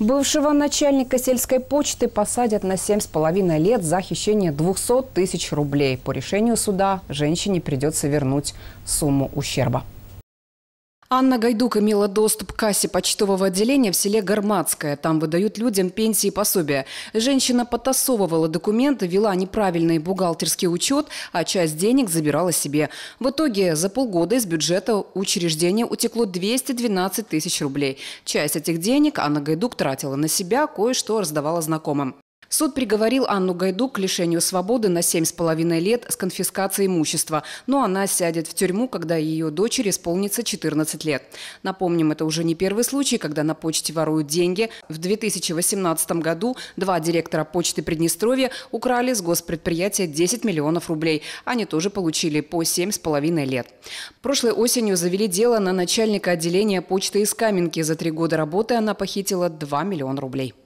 Бывшего начальника сельской почты посадят на 7,5 лет за хищение 200 тысяч рублей. По решению суда женщине придется вернуть сумму ущерба. Анна Гайдук имела доступ к кассе почтового отделения в селе Гарматское. Там выдают людям пенсии и пособия. Женщина подтасовывала документы, вела неправильный бухгалтерский учет, а часть денег забирала себе. В итоге за полгода из бюджета учреждения утекло 212 тысяч рублей. Часть этих денег Анна Гайдук тратила на себя, кое-что раздавала знакомым. Суд приговорил Анну Гайду к лишению свободы на 7,5 лет с конфискацией имущества, но она сядет в тюрьму, когда ее дочери исполнится 14 лет. Напомним, это уже не первый случай, когда на почте воруют деньги. В 2018 году два директора почты Приднестровья украли с госпредприятия 10 миллионов рублей. Они тоже получили по 7,5 лет. Прошлой осенью завели дело на начальника отделения почты из Каменки. За три года работы она похитила 2 миллиона рублей.